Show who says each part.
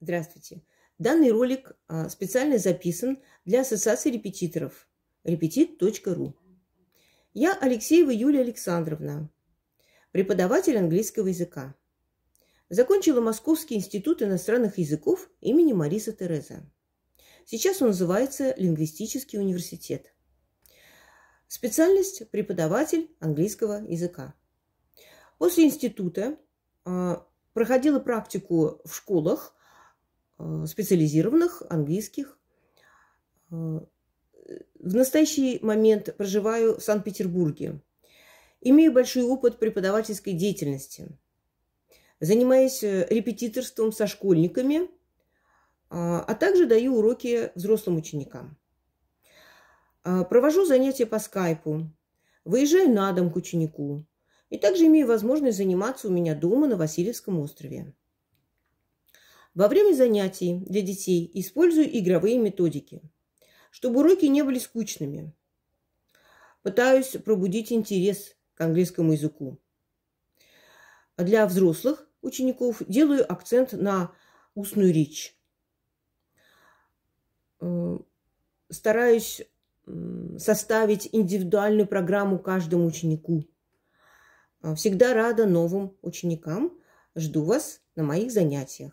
Speaker 1: Здравствуйте. Данный ролик а, специально записан для Ассоциации репетиторов repetit.ru. Я Алексеева Юлия Александровна, преподаватель английского языка. Закончила Московский институт иностранных языков имени Мариса Тереза. Сейчас он называется Лингвистический университет. Специальность – преподаватель английского языка. После института а, проходила практику в школах Э, специализированных английских. Э, в настоящий момент проживаю в Санкт-Петербурге. Имею большой опыт преподавательской деятельности. Занимаюсь э, репетиторством со школьниками, а, а также даю уроки взрослым ученикам. А, провожу занятия по скайпу, выезжаю на дом к ученику и также имею возможность заниматься у меня дома на Васильевском острове. Во время занятий для детей использую игровые методики, чтобы уроки не были скучными. Пытаюсь пробудить интерес к английскому языку. Для взрослых учеников делаю акцент на устную речь. Э, стараюсь составить индивидуальную программу каждому ученику. Всегда рада новым ученикам. Жду вас на моих занятиях.